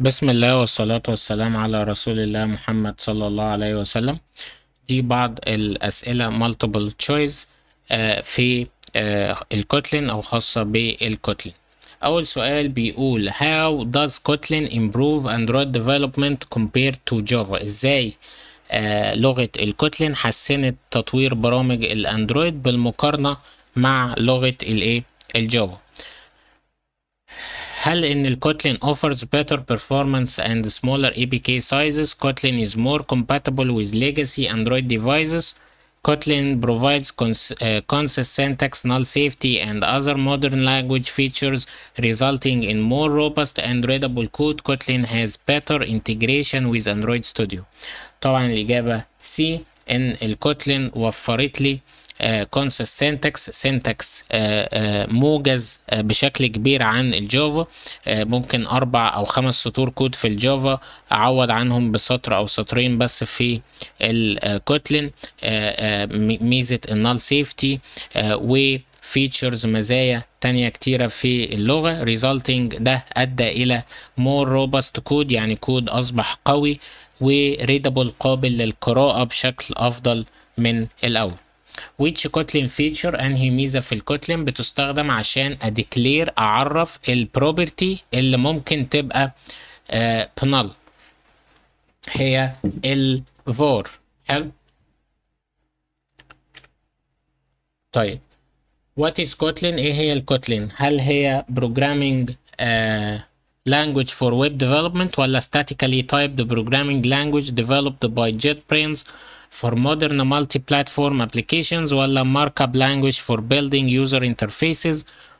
بسم الله والصلاة والسلام على رسول الله محمد صلى الله عليه وسلم دي بعض الأسئلة multiple choice آه، في آه، الكوتلين أو خاصة بالكوتلين أول سؤال بيقول how does kotlin improve android development compared to java إزاي آه، لغة الكوتلين حسنت تطوير برامج الاندرويد بالمقارنة مع لغة الايه الجافا هل ان الكوتلين offers better performance and smaller APK sizes Kotlin is more compatible with legacy Android devices Kotlin provides cons uh, syntax null safety and other modern language features resulting in more robust and readable code Kotlin has better integration with Android Studio طبعا الإجابة C ان الكوتلين وفرت لي كونسس سينتكس سينتكس موجز آه، بشكل كبير عن الجافا آه، ممكن اربع او خمس سطور كود في الجافا اعوض عنهم بسطر او سطرين بس في الكوتلين آه، ميزه النال سيفتي و فيتشرز مزايا تانية كتيرة في اللغة resulting ده أدى إلى more robust code يعني كود أصبح قوي وريدبل قابل للقراءة بشكل أفضل من الأول which kotlin feature انهي ميزة في الكوتلين بتستخدم عشان اديكلير اعرف البروبرتي اللي ممكن تبقى آه، بنل هي الفور حلو طيب what is kotlin ايه هي الكوتلين هل هي programming uh, language for web development ولا statically typed programming language developed by JetBrains for modern multi-platform applications ولا markup language for building user interfaces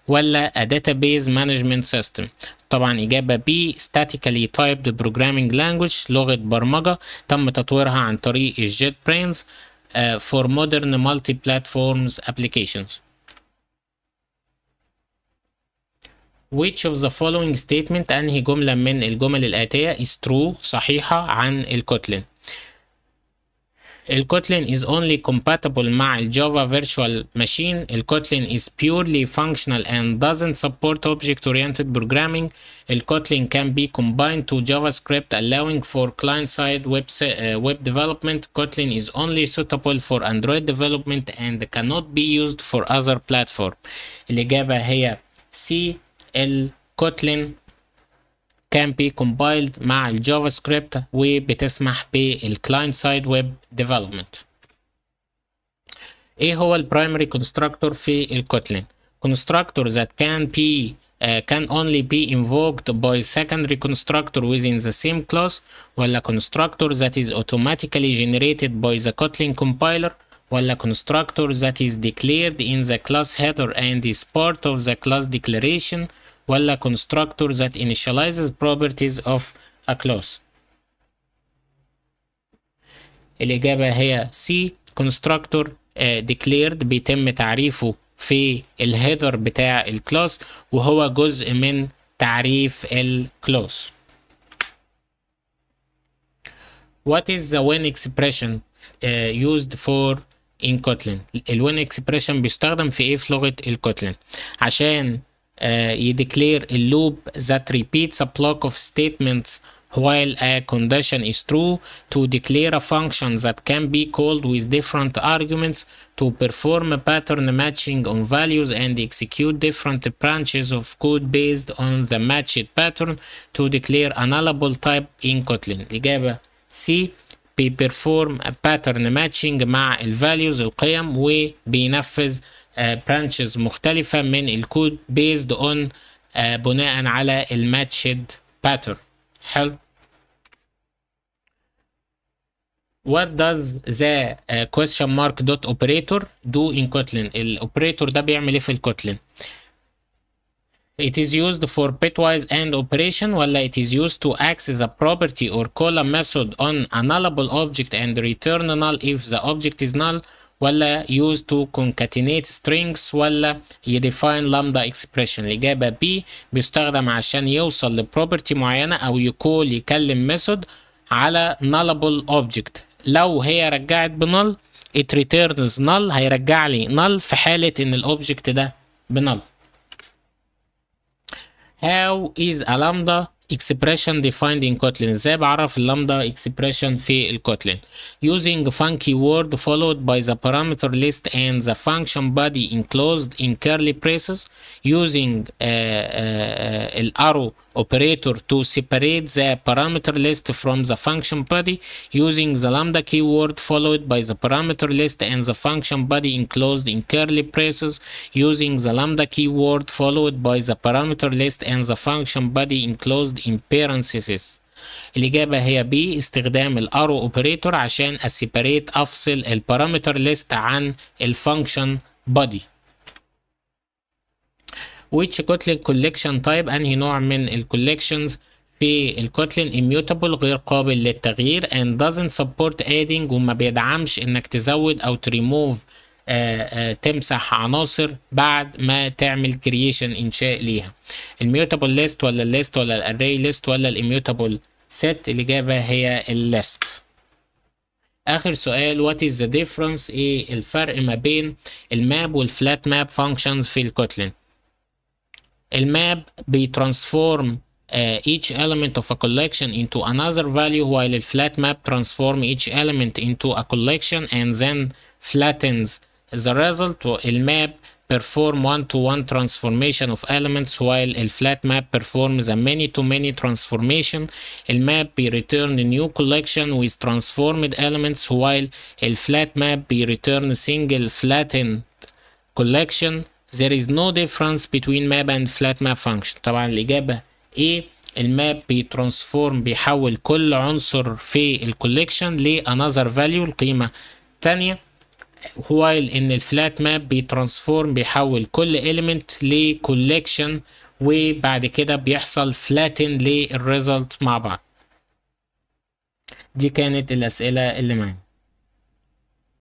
ولا a database management system طبعا إجابة B statically typed programming language لغة برمجة تم تطويرها عن طريق JetBrains uh, for modern multi-platforms applications which of the following statement أنهي جملة من الجمل الآتية is true صحيحه عن الكوتلين الكوتلين is only compatible مع الجافا virtual machine الكوتلين is purely functional and doesn't support object oriented programming الكوتلين can be combined to JavaScript allowing for client side web, uh, web development Kotlin is only suitable for Android development and cannot be used for other platform الإجابة هي C الكوتلين كان بي كومبايلد مع الجافا سكريبت وبتسمح بالكلاينت سايد ويب ديفلوبمنت ايه هو البرايمري كونستراكتور في الكوتلين constructor that can be uh, can only be invoked by secondary constructor within the same class ولا constructor that is automatically generated by the Kotlin compiler ولا constructor that is declared in the class header and is part of the class declaration ولا constructor that initializes properties of a class الإجابة هي C constructor declared بيتم تعريفه في الهيدر بتاع الكلاس وهو جزء من تعريف الكلاس What is the when expression uh, used for in Kotlin الوين اكسبريشن بيستخدم في ايه في لغه الكوتلين عشان يديكلير اللوب that repeats a block of statements while a condition is true to declare a function that can be called with different arguments to perform a pattern matching on values and execute different branches of code based on the matched pattern to declare a nullable type in Kotlin. الإجابة C بيبرفورم باترن ماتشنج مع الفاليوز القيم وبينفذ برانشز آه، مختلفة من الكود بيزد اون بناء على الماتشد باترن حلو what does the آه، question mark dot operator do in kotlin الاوبريتور ده بيعمل ايه في الكوتلين it is used for bitwise AND operation ولا it is used to access a property or call a method on a nullable object and return null if the object is null ولا used to concatenate strings ولا define lambda expression الإجابة B بيستخدم عشان يوصل لبروبرتي معينة أو يكول يكلم method على nullable object لو هي رجعت بنل it returns null هيرجع لي null في حالة إن الأوبجكت ده بنل How is a lambda expression defined in Kotlin ازاي بعرف اللامدا expression في الكوتلين using funky word followed by the parameter list and the function body enclosed in curly braces using uh, uh, uh operator to separate the parameter list from the function body using the lambda keyword followed by the parameter list and the function body enclosed in curly braces using the lambda keyword followed by the parameter list and the function body enclosed in parentheses الإجابة هي B استخدام arrow operator عشان أسيبريت أفصل parameter list عن function body. which kotlin collection type انهي نوع من الكوليكشنز في الكوتلين immutable غير قابل للتغيير and doesn't support adding وما بيدعمش انك تزود او تريموف آآ آآ تمسح عناصر بعد ما تعمل كرييشن انشاء ليها الميوتابل ليست ولا الليست ولا الاري ليست ولا الاميوتابل سيت الاجابه هي الليست اخر سؤال what is the difference ايه الفرق ما بين الماب والفلات ماب functions في الكوتلين A map be transform eh, each element of a collection into another value while a flat map transform each element into a collection and then flattens the result a map perform one-to-one transformation of elements while a flat map performs a many-to-many transformation A map be return a new collection with transformed elements while a flat map be return a single flattened collection there is no difference between map and flat map function طبعا الإجابة A الماب بيترانسفورم بيحول كل عنصر في الكوليكشن لانذر فاليو القيمة تانية while ان الفلات ماب بيترانسفورم بيحول كل element لكوليكشن وبعد كده بيحصل فلاتن للريزلت مع بعض دي كانت الأسئلة اللي معانا